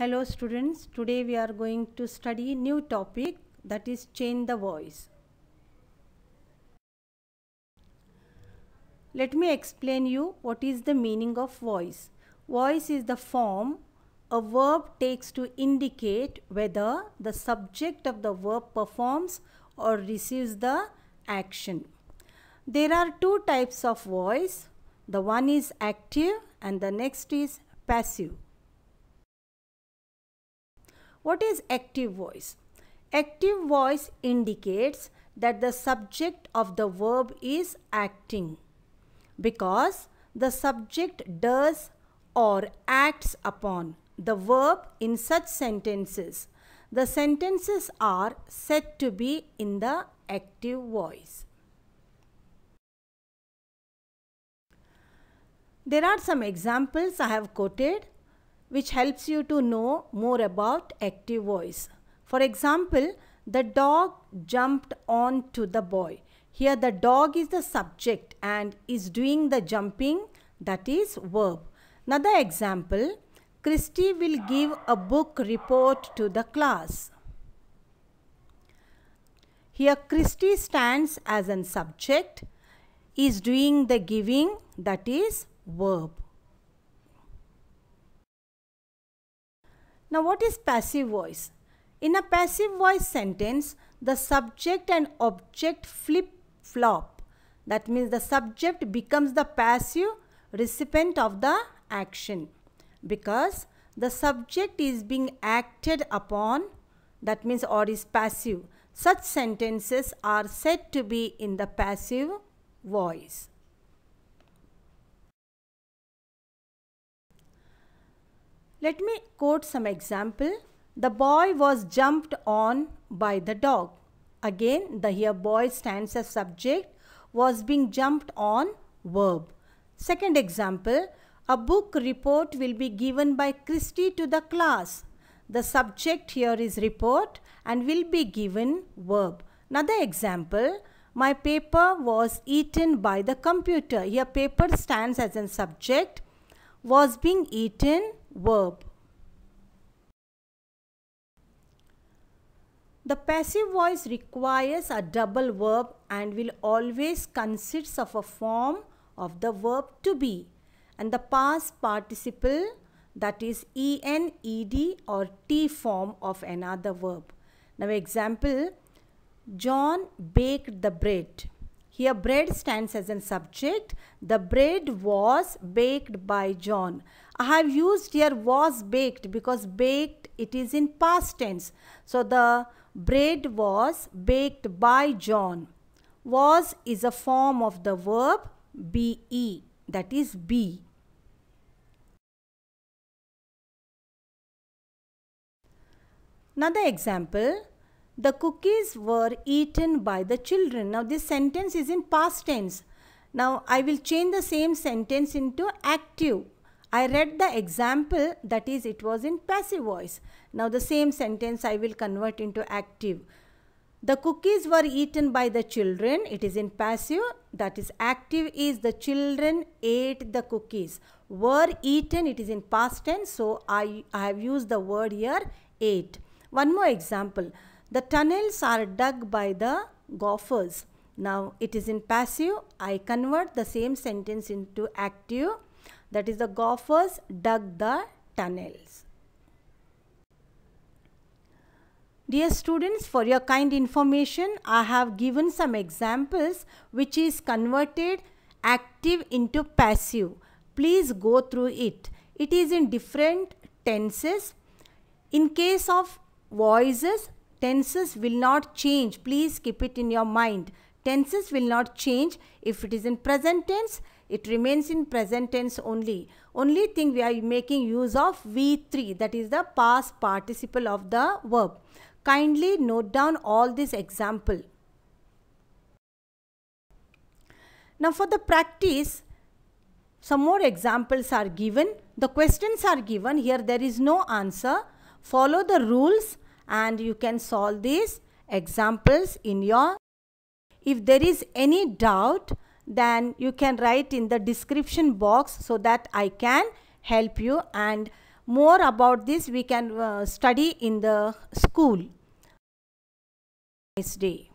Hello students, today we are going to study new topic that is change the voice. Let me explain you what is the meaning of voice. Voice is the form a verb takes to indicate whether the subject of the verb performs or receives the action. There are two types of voice. The one is active and the next is passive what is active voice? Active voice indicates that the subject of the verb is acting because the subject does or acts upon the verb in such sentences. The sentences are said to be in the active voice. There are some examples I have quoted which helps you to know more about active voice. For example, the dog jumped on to the boy. Here the dog is the subject and is doing the jumping that is verb. Another example, Christy will give a book report to the class. Here Christy stands as an subject, is doing the giving that is verb. Now what is passive voice? In a passive voice sentence, the subject and object flip flop. That means the subject becomes the passive recipient of the action because the subject is being acted upon that means or is passive. Such sentences are said to be in the passive voice. Let me quote some example. The boy was jumped on by the dog. Again, the here boy stands as subject, was being jumped on verb. Second example, a book report will be given by Christy to the class. The subject here is report and will be given verb. Another example, my paper was eaten by the computer. Here paper stands as a subject, was being eaten verb. The passive voice requires a double verb and will always consist of a form of the verb to be and the past participle that is en, ed or t form of another verb. Now example, John baked the bread. Here bread stands as a subject. The bread was baked by John. I have used here was baked because baked it is in past tense. So the bread was baked by John. Was is a form of the verb be that is be. Another example, the cookies were eaten by the children. Now, this sentence is in past tense. Now, I will change the same sentence into active. I read the example, that is, it was in passive voice. Now, the same sentence I will convert into active. The cookies were eaten by the children. It is in passive. That is active is the children ate the cookies. Were eaten. It is in past tense. So I, I have used the word here ate. One more example. The tunnels are dug by the gophers. Now it is in passive. I convert the same sentence into active. That is the gophers dug the tunnels. Dear students, for your kind information, I have given some examples which is converted active into passive. Please go through it. It is in different tenses. In case of voices, Tenses will not change. Please keep it in your mind. Tenses will not change. If it is in present tense, it remains in present tense only. Only thing we are making use of V3 that is the past participle of the verb. Kindly note down all this example. Now for the practice, some more examples are given. The questions are given. Here there is no answer. Follow the rules and you can solve these examples in your if there is any doubt then you can write in the description box so that I can help you and more about this we can uh, study in the school. Nice day.